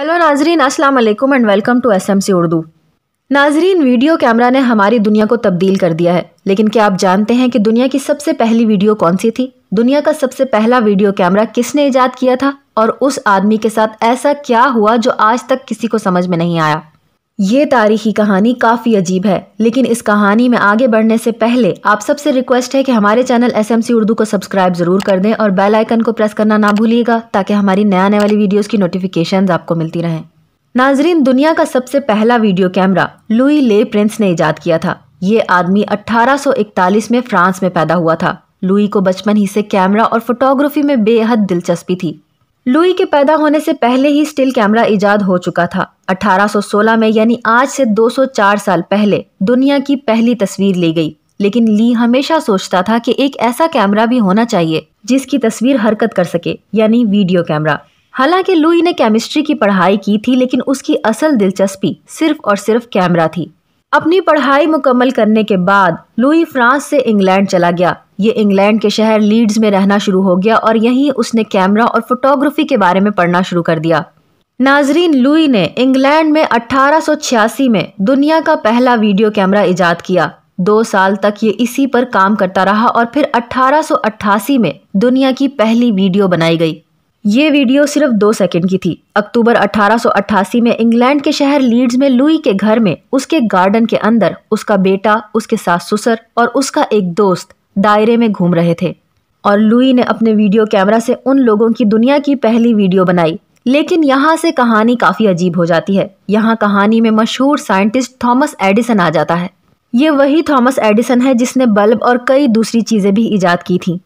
hello नाजरीन अस्सलाम वालेकुम and welcome to SMC Urdu नाजरीन वीडियो कैमरा ने हमारी दुनिया को तब्दील कर दिया है लेकिन क्या आप जानते हैं कि दुनिया की सबसे पहली वीडियो कौन सी थी दुनिया का सबसे पहला वीडियो कैमरा किसने ईजाद किया था और उस आदमी के साथ ऐसा क्या हुआ जो आज तक किसी को समझ में नहीं आया ये तारीखी कहानी काफ़ी अजीब है लेकिन इस कहानी में आगे बढ़ने से पहले आप सबसे रिक्वेस्ट है कि हमारे channel S M C Urdu को सब्सक्राइब ज़रूर कर दें और बेल आइकन को प्रेस करना ना भूलिएगा ताकि हमारी नए आने वाली वीडियोस की नोटिफिकेशन आपको मिलती रहें नाजरीन दुनिया का सबसे पहला video camera Louis Le Prince ने ईजाद किया था ये आदमी 1841 में फ्रांस में पैदा हुआ था लुई को बचपन ही से कैमरा और फोटोग्राफी में बेहद दिलचस्पी थी लुई के पैदा होने से पहले ही स्टिल कैमरा ईजाद हो चुका था 1816 में यानी आज से 204 साल पहले दुनिया की पहली तस्वीर ली गई लेकिन ली हमेशा सोचता था कि एक ऐसा कैमरा भी होना चाहिए जिसकी तस्वीर हरकत कर सके यानी वीडियो कैमरा हालांकि लुई ने केमिस्ट्री की पढ़ाई की थी लेकिन उसकी असल दिलचस्पी सिर्फ और सिर्फ कैमरा थी अपनी पढ़ाई मुकम्मल करने के बाद लुई फ्रांस से इंग्लैंड चला गया ये इंग्लैंड के शहर लीड्स में रहना शुरू हो गया और यहीं उसने कैमरा और फोटोग्राफी के बारे में पढ़ना शुरू कर दिया नाजरीन लुई ने इंग्लैंड में 1886 में दुनिया का पहला वीडियो कैमरा ईजाद किया दो साल तक ये इसी पर काम करता रहा और फिर अठारह में दुनिया की पहली वीडियो बनाई गई ये वीडियो सिर्फ दो सेकंड की थी अक्टूबर 1888 में इंग्लैंड के शहर लीड्स में लुई के घर में उसके गार्डन के अंदर उसका बेटा उसके सास ससुर और उसका एक दोस्त दायरे में घूम रहे थे और लुई ने अपने वीडियो कैमरा से उन लोगों की दुनिया की पहली वीडियो बनाई लेकिन यहाँ से कहानी काफी अजीब हो जाती है यहाँ कहानी में मशहूर साइंटिस्ट थॉमस एडिसन आ जाता है ये वही थॉमस एडिसन है जिसने बल्ब और कई दूसरी चीजें भी ईजाद की थी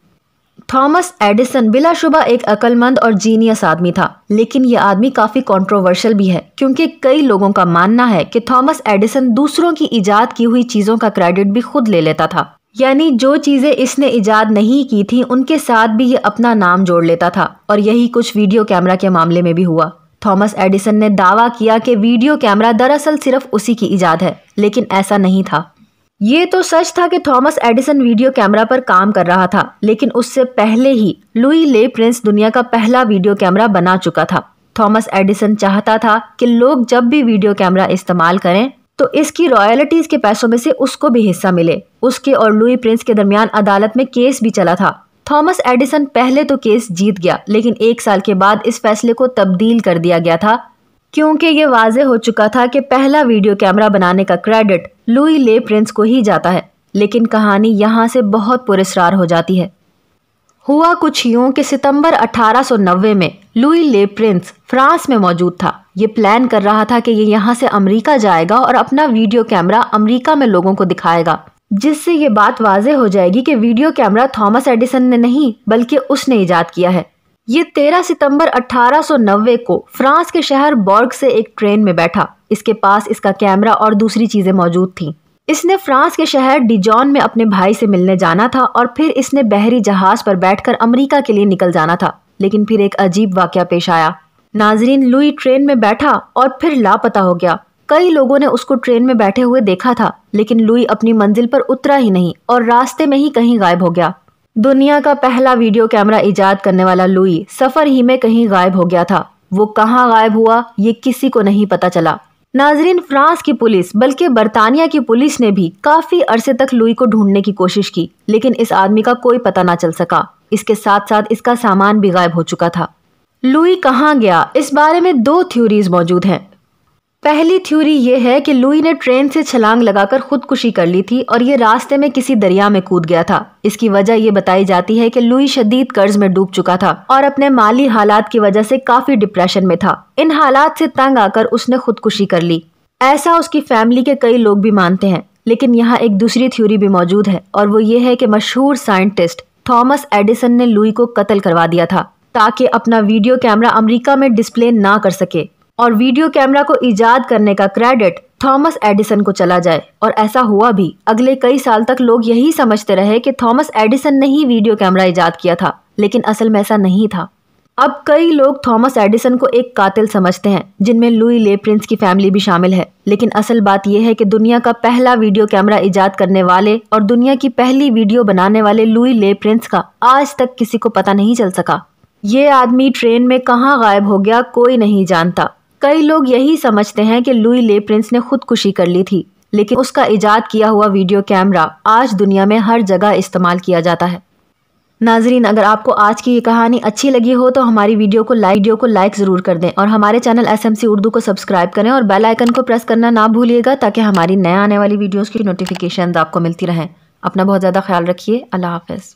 थॉमस एडिसन बिलाशुबा एक अकलमंद और जीनियस आदमी था लेकिन ये आदमी काफ़ी कंट्रोवर्शियल भी है क्योंकि कई लोगों का मानना है कि थॉमस एडिसन दूसरों की ईजाद की हुई चीज़ों का क्रेडिट भी खुद ले लेता था यानी जो चीज़ें इसने ईजाद नहीं की थी उनके साथ भी ये अपना नाम जोड़ लेता था और यही कुछ वीडियो कैमरा के मामले में भी हुआ थॉमस एडिसन ने दावा किया कि वीडियो कैमरा दरअसल सिर्फ उसी की ईजाद है लेकिन ऐसा नहीं था ये तो सच था कि थॉमस एडिसन वीडियो कैमरा पर काम कर रहा था लेकिन उससे पहले ही लुई ले प्रिंस दुनिया का पहला वीडियो कैमरा बना चुका था थॉमस एडिसन चाहता था कि लोग जब भी वीडियो कैमरा इस्तेमाल करें तो इसकी रॉयल्टीज के पैसों में से उसको भी हिस्सा मिले उसके और लुई प्रिंस के दरमियान अदालत में केस भी चला था थॉमस एडिसन पहले तो केस जीत गया लेकिन एक साल के बाद इस फैसले को तब्दील कर दिया गया था क्योंकि ये वाजे हो चुका था कि पहला वीडियो कैमरा बनाने का क्रेडिट लुई ले प्रिंस को ही जाता है लेकिन कहानी यहाँ से बहुत पुरस्कार हो जाती है हुआ कुछ यूं कि सितंबर 1890 में लुई ले प्रिंस फ्रांस में मौजूद था ये प्लान कर रहा था कि ये यहाँ से अमेरिका जाएगा और अपना वीडियो कैमरा अमेरिका में लोगों को दिखाएगा जिससे ये बात वाजे हो जाएगी कि वीडियो कैमरा थॉमस एडिसन ने नहीं बल्कि उसने ईजाद किया है ये 13 सितंबर 1890 को फ्रांस के शहर बॉर्ग से एक ट्रेन में बैठा इसके पास इसका कैमरा और दूसरी चीज़ें मौजूद थी इसने फ्रांस के शहर डिजॉन में अपने भाई से मिलने जाना था और फिर इसने बहरी जहाज पर बैठकर अमेरिका के लिए निकल जाना था लेकिन फिर एक अजीब वाक्य पेश आया नाजरीन लुई ट्रेन में बैठा और फिर लापता हो गया कई लोगों ने उसको ट्रेन में बैठे हुए देखा था लेकिन लुई अपनी मंजिल पर उतरा ही नहीं और रास्ते में ही कहीं गायब हो गया दुनिया का पहला वीडियो कैमरा ईजाद करने वाला लुई सफर ही में कहीं गायब हो गया था वो कहाँ गायब हुआ ये किसी को नहीं पता चला नाजरीन फ्रांस की पुलिस बल्कि बरतानिया की पुलिस ने भी काफी अरसे तक लुई को ढूंढने की कोशिश की लेकिन इस आदमी का कोई पता ना चल सका इसके साथ साथ इसका सामान भी गायब हो चुका था लुई कहाँ गया इस बारे में दो थ्योरीज मौजूद हैं पहली थ्योरी ये है कि लुई ने ट्रेन से छलांग लगाकर खुदकुशी कर ली थी और ये रास्ते में किसी दरिया में कूद गया था इसकी वजह ये बताई जाती है कि लुई शदीद कर्ज में डूब चुका था और अपने माली हालात की वजह से काफी डिप्रेशन में था इन हालात से तंग आकर उसने खुदकुशी कर ली ऐसा उसकी फैमिली के कई लोग भी मानते हैं लेकिन यहाँ एक दूसरी थ्योरी भी मौजूद है और वो ये है कि मशहूर साइंटिस्ट थॉमस एडिसन ने लुई को कत्ल करवा दिया था ताकि अपना वीडियो कैमरा अमेरिका में डिस्प्ले ना कर सके और वीडियो कैमरा को ईजाद करने का क्रेडिट थॉमस एडिसन को चला जाए और ऐसा हुआ भी अगले कई साल तक लोग यही समझते रहे कि थॉमस एडिसन ने ही वीडियो कैमरा ईजाद किया था लेकिन असल में ऐसा नहीं था अब कई लोग थॉमस एडिसन को एक कातिल समझते हैं जिनमें लुई ले प्रिंस की फैमिली भी शामिल है लेकिन असल बात यह है कि दुनिया का पहला वीडियो कैमरा इजाद करने वाले और दुनिया की पहली वीडियो बनाने वाले लुई ले प्रिंस का आज तक किसी को पता नहीं चल सका ये आदमी ट्रेन में कहाँ गायब हो गया कोई नहीं जानता कई लोग यही समझते हैं कि लुई ले प्रिंस ने खुदकुशी कर ली थी लेकिन उसका इजाद किया हुआ वीडियो कैमरा आज दुनिया में हर जगह इस्तेमाल किया जाता है नाजरीन अगर आपको आज की ये कहानी अच्छी लगी हो तो हमारी वीडियो को लाइक वीडियो को लाइक ज़रूर कर दें और हमारे channel S M C Urdu को सब्सक्राइब करें और बेल आइकन को प्रेस करना ना भूलिएगा ताकि हमारी नए आने वाली वीडियोज़ की नोटिफिकेशन आपको मिलती रहें अपना बहुत ज़्यादा ख्याल रखिए अल्लाह हाफिज़